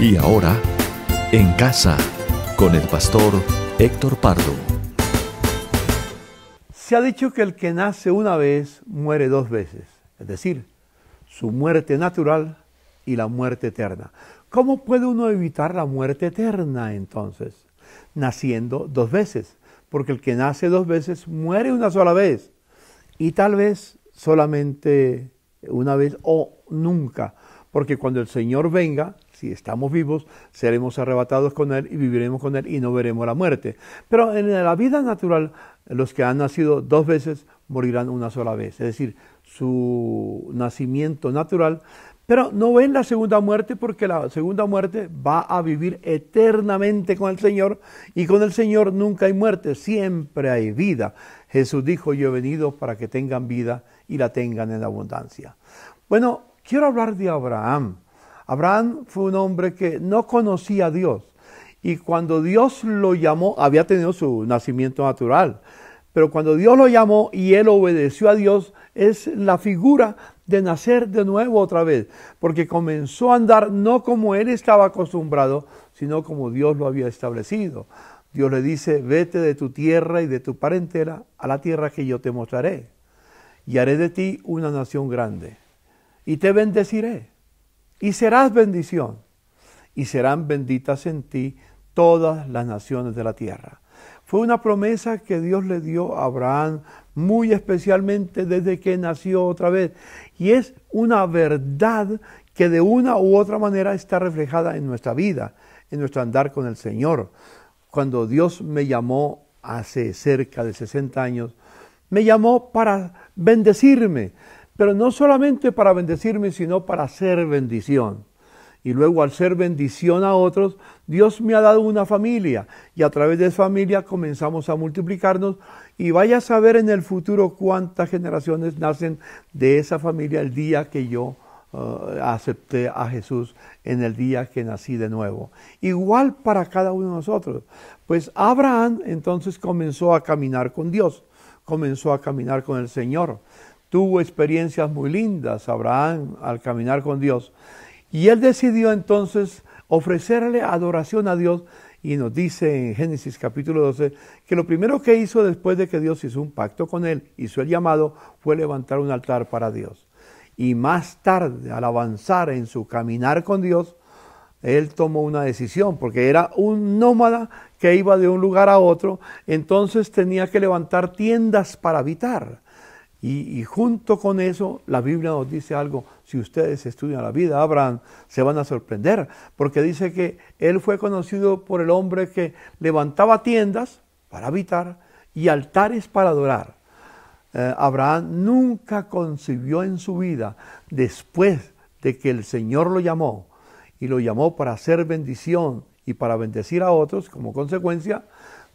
Y ahora, En Casa, con el pastor Héctor Pardo. Se ha dicho que el que nace una vez muere dos veces, es decir, su muerte natural y la muerte eterna. ¿Cómo puede uno evitar la muerte eterna entonces? Naciendo dos veces, porque el que nace dos veces muere una sola vez y tal vez solamente una vez o nunca, porque cuando el Señor venga, si estamos vivos, seremos arrebatados con Él y viviremos con Él y no veremos la muerte. Pero en la vida natural, los que han nacido dos veces morirán una sola vez, es decir, su nacimiento natural, pero no ven la segunda muerte porque la segunda muerte va a vivir eternamente con el Señor y con el Señor nunca hay muerte, siempre hay vida. Jesús dijo, yo he venido para que tengan vida y la tengan en abundancia. Bueno, quiero hablar de Abraham. Abraham fue un hombre que no conocía a Dios y cuando Dios lo llamó, había tenido su nacimiento natural, pero cuando Dios lo llamó y él obedeció a Dios, es la figura de nacer de nuevo otra vez, porque comenzó a andar no como él estaba acostumbrado, sino como Dios lo había establecido. Dios le dice, vete de tu tierra y de tu parentela a la tierra que yo te mostraré, y haré de ti una nación grande, y te bendeciré y serás bendición, y serán benditas en ti todas las naciones de la tierra. Fue una promesa que Dios le dio a Abraham muy especialmente desde que nació otra vez. Y es una verdad que de una u otra manera está reflejada en nuestra vida, en nuestro andar con el Señor. Cuando Dios me llamó hace cerca de 60 años, me llamó para bendecirme, pero no solamente para bendecirme, sino para ser bendición. Y luego al ser bendición a otros, Dios me ha dado una familia y a través de esa familia comenzamos a multiplicarnos y vaya a saber en el futuro cuántas generaciones nacen de esa familia el día que yo eh, acepté a Jesús, en el día que nací de nuevo. Igual para cada uno de nosotros. Pues Abraham entonces comenzó a caminar con Dios, comenzó a caminar con el Señor tuvo experiencias muy lindas, Abraham, al caminar con Dios. Y él decidió entonces ofrecerle adoración a Dios. Y nos dice en Génesis capítulo 12 que lo primero que hizo después de que Dios hizo un pacto con él, hizo el llamado, fue levantar un altar para Dios. Y más tarde, al avanzar en su caminar con Dios, él tomó una decisión, porque era un nómada que iba de un lugar a otro, entonces tenía que levantar tiendas para habitar. Y, junto con eso, la Biblia nos dice algo. Si ustedes estudian la vida de Abraham, se van a sorprender, porque dice que él fue conocido por el hombre que levantaba tiendas para habitar y altares para adorar. Eh, Abraham nunca concibió en su vida, después de que el Señor lo llamó, y lo llamó para hacer bendición y para bendecir a otros como consecuencia,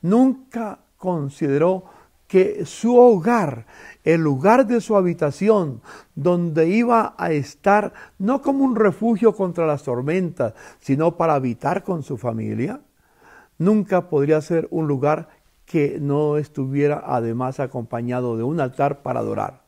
nunca consideró que su hogar, el lugar de su habitación, donde iba a estar no como un refugio contra las tormentas, sino para habitar con su familia, nunca podría ser un lugar que no estuviera además acompañado de un altar para adorar.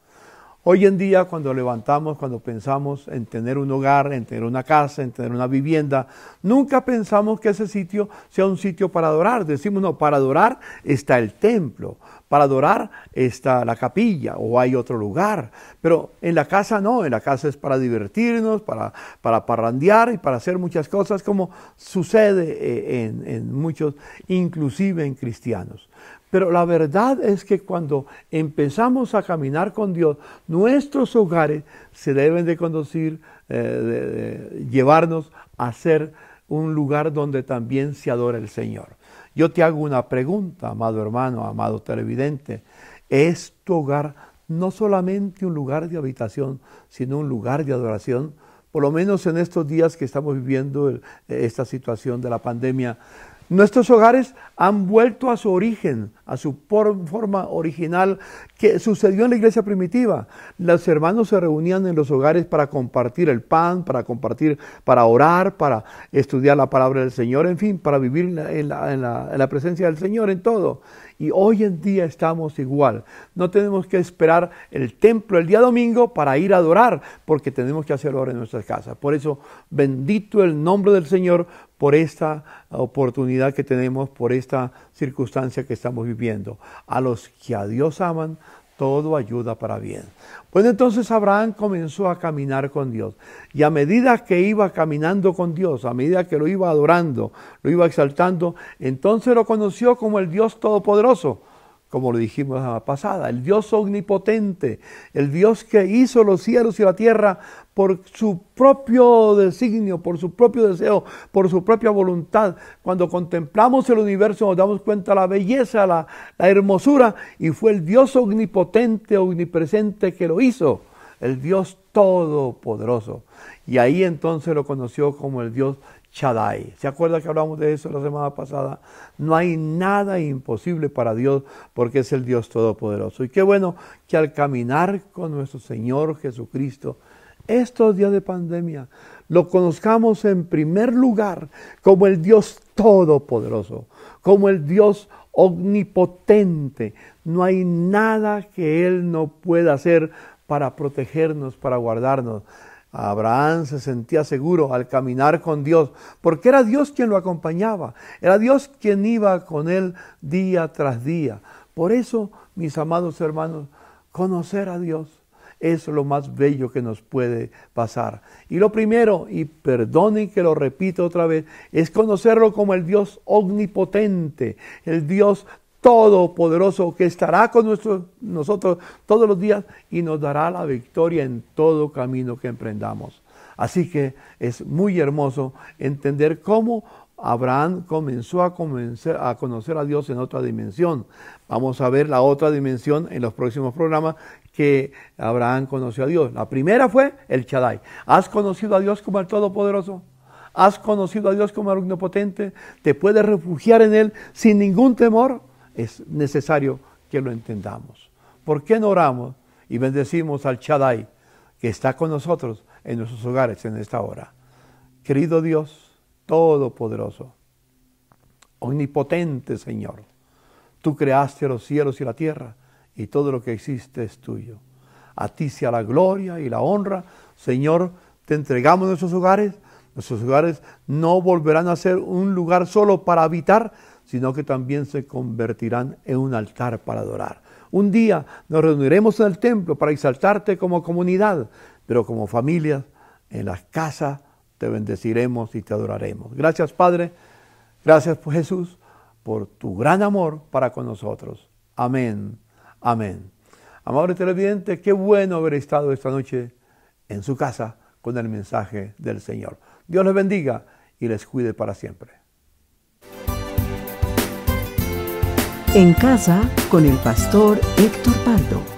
Hoy en día cuando levantamos, cuando pensamos en tener un hogar, en tener una casa, en tener una vivienda, nunca pensamos que ese sitio sea un sitio para adorar. Decimos, no, para adorar está el templo, para adorar está la capilla o hay otro lugar. Pero en la casa no, en la casa es para divertirnos, para, para parrandear y para hacer muchas cosas como sucede eh, en, muchos, inclusive en cristianos. Pero la verdad es que cuando empezamos a caminar con Dios, nuestros hogares se deben de conducir, eh, de, llevarnos a ser un lugar donde también se adora el Señor. Yo te hago una pregunta, amado hermano, amado televidente. ¿Es tu hogar no solamente un lugar de habitación, sino un lugar de adoración? Por lo menos en estos días que estamos viviendo esta situación de la pandemia, Nuestros hogares han vuelto a su origen, a su forma original que sucedió en la iglesia primitiva. Los hermanos se reunían en los hogares para compartir el pan, para compartir, para orar, para estudiar la palabra del Señor, en fin, para vivir en la, en la presencia del Señor en todo. Y hoy en día estamos igual. No tenemos que esperar el templo el día domingo para ir a adorar, porque tenemos que hacer ahora en nuestras casas. Por eso, bendito el nombre del Señor por esta oportunidad que tenemos, por esta circunstancia que estamos viviendo. A los que a Dios aman, todo ayuda para bien. Bueno, entonces Abraham comenzó a caminar con Dios. Y a medida que iba caminando con Dios, a medida que lo iba adorando, lo iba exaltando, entonces lo conoció como el Dios Todopoderoso como lo dijimos la pasada, el Dios omnipotente, el Dios que hizo los cielos y la tierra por su propio designio, por su propio deseo, por su propia voluntad. Cuando contemplamos el universo nos damos cuenta de la belleza, la, la hermosura, y fue el Dios omnipotente, omnipresente que lo hizo, el Dios todopoderoso. Y ahí entonces lo conoció como el Dios ¿Se acuerda que hablamos de eso la semana pasada? No hay nada imposible para Dios porque es el Dios Todopoderoso. Y qué bueno que al caminar con nuestro Señor Jesucristo, estos días de pandemia, lo conozcamos en primer lugar como el Dios Todopoderoso, como el Dios omnipotente. No hay nada que Él no pueda hacer para protegernos, para guardarnos. Abraham se sentía seguro al caminar con Dios, porque era Dios quien lo acompañaba, era Dios quien iba con él día tras día. Por eso, mis amados hermanos, conocer a Dios es lo más bello que nos puede pasar. Y lo primero, y perdonen que lo repito otra vez, es conocerlo como el Dios omnipotente, el Dios Todopoderoso que estará con nosotros todos los días y nos dará la victoria en todo camino que emprendamos. Así que es muy hermoso entender cómo Abraham comenzó a, a, conocer a Dios en otra dimensión. Vamos a ver la otra dimensión en los próximos programas que Abraham conoció a Dios. La primera fue el Chadai. ¿Has conocido a Dios como el Todopoderoso? ¿Has conocido a Dios como el Omnipotente? ¿Te puedes refugiar en Él sin ningún temor? es necesario que lo entendamos. ¿Por qué no oramos y bendecimos al Shaddai que está con nosotros en nuestros hogares en esta hora? Querido Dios Todopoderoso, Omnipotente Señor, tú creaste los cielos y la tierra y todo lo que existe es tuyo. A ti sea la gloria y la honra. Señor, te entregamos nuestros hogares. Nuestros hogares no volverán a ser un lugar solo para habitar, sino que también se convertirán en un altar para adorar. Un día nos reuniremos en el templo para exaltarte como comunidad, pero como familia, en las casas te bendeciremos y te adoraremos. Gracias Padre, gracias pues, Jesús por tu gran amor para con nosotros. Amén, amén. Amable televidente, qué bueno haber estado esta noche en su casa con el mensaje del Señor. Dios les bendiga y les cuide para siempre. En casa con el pastor Héctor Pardo.